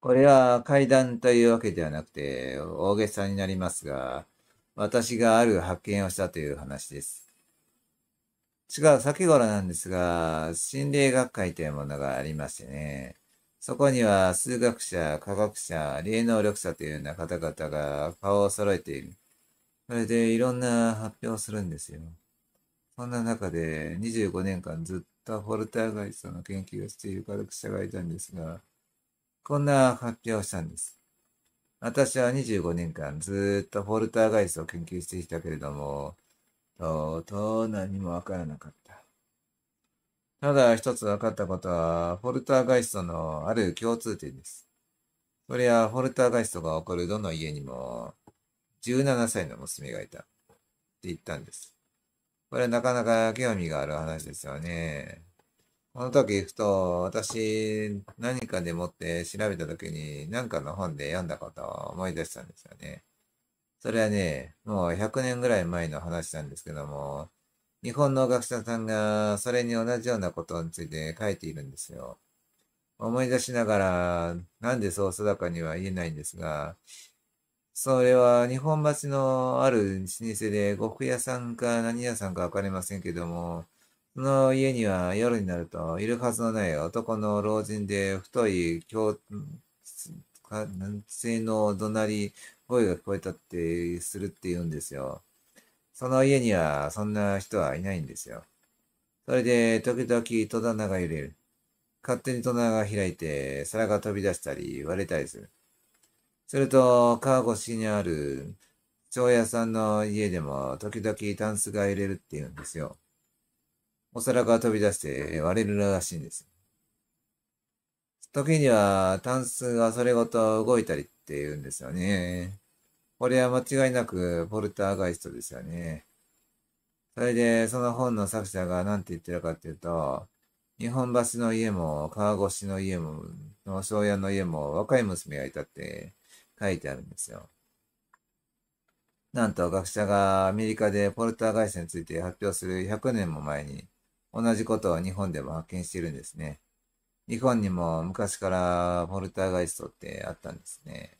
これは怪談というわけではなくて、大げさになりますが、私がある発見をしたという話です。しか先頃なんですが、心霊学会というものがありましてね、そこには数学者、科学者、霊能力者というような方々が顔を揃えている。それでいろんな発表をするんですよ。そんな中で25年間ずっとフォルターガイストの研究をしている科学者がいたんですが、こんな発表をしたんです。私は25年間ずっとフォルターガイスを研究してきたけれども、とうとう何もわからなかった。ただ一つ分かったことは、フォルターガイストのある共通点です。それはフォルターガイストが起こるどの家にも、17歳の娘がいた。って言ったんです。これはなかなか興味がある話ですよね。この時ふと私何かでもって調べた時に何かの本で読んだことを思い出したんですよね。それはね、もう100年ぐらい前の話なんですけども、日本の学者さんがそれに同じようなことについて書いているんですよ。思い出しながら、なんでそう定かには言えないんですが、それは日本橋のある老舗で呉服屋さんか何屋さんかわかりませんけども、その家には夜になると、いるはずのない男の老人で、太い強、性の怒鳴り声が聞こえたって、するって言うんですよ。その家にはそんな人はいないんですよ。それで、時々戸棚が揺れる。勝手に戸棚が開いて、皿が飛び出したり、割れたりする。すると、川越しにある、蝶屋さんの家でも、時々タンスが揺れるって言うんですよ。お皿くは飛び出して割れるらしいんです。時には、タンスがそれごと動いたりって言うんですよね。これは間違いなく、ポルターガイストですよね。それで、その本の作者が何て言ってるかっていうと、日本橋の家も、川越の家も、農商屋の家も、若い娘がいたって書いてあるんですよ。なんと学者がアメリカでポルターガイストについて発表する100年も前に、同じことは日本でも発見してるんですね。日本にも昔からポルターガイストってあったんですね。